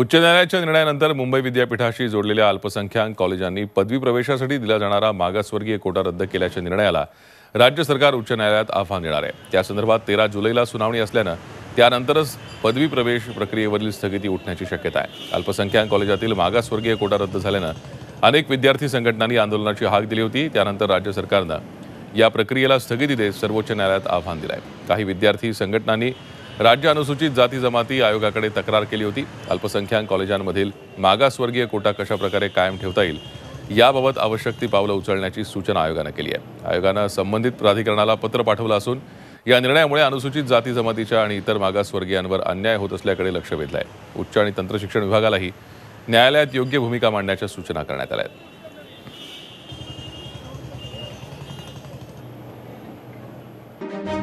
उच्च न्यायालयाच्या निर्णयानंतर मुंबई विद्यापीठाशी जोडलेल्या अल्पसंख्याक कॉलेजांनी पदवी प्रवेशासाठी दिला जाणारा मागासवर्गीय कोटा रद्द केल्याच्या निर्णयाला राज्य सरकार उच्च न्यायालयात आव्हान देणार आहे त्यासंदर्भात तेरा जुलैला सुनावणी असल्यानं त्यानंतरच पदवी प्रवेश प्रक्रियेवरील स्थगिती उठण्याची शक्यता आहे अल्पसंख्याक कॉलेजातील मागासवर्गीय कोटा रद्द झाल्यानं अनेक विद्यार्थी संघटनांनी आंदोलनाची हाक दिली होती त्यानंतर राज्य सरकारनं या प्रक्रियेला स्थगिती देत सर्वोच्च न्यायालयात आव्हान दिलं आहे काही विद्यार्थी संघटनांनी राज्य अनुसूचित जाती जमाती आयोगाकडे तक्रार केली होती अल्पसंख्याक कॉलेजांमधील मागासवर्गीय कोटा कशाप्रकारे कायम ठेवता येईल याबाबत आवश्यक ती पावलं उचलण्याची सूचना आयोगानं केली आहे आयोगानं संबंधित प्राधिकरणाला पत्र पाठवलं असून या निर्णयामुळे अनुसूचित जाती जमातीच्या आणि इतर मागासवर्गीयांवर अन्याय होत असल्याकडे लक्ष वेधलं आहे उच्च आणि तंत्रशिक्षण विभागालाही न्यायालयात योग्य भूमिका मांडण्याच्या सूचना करण्यात आल्या आहेत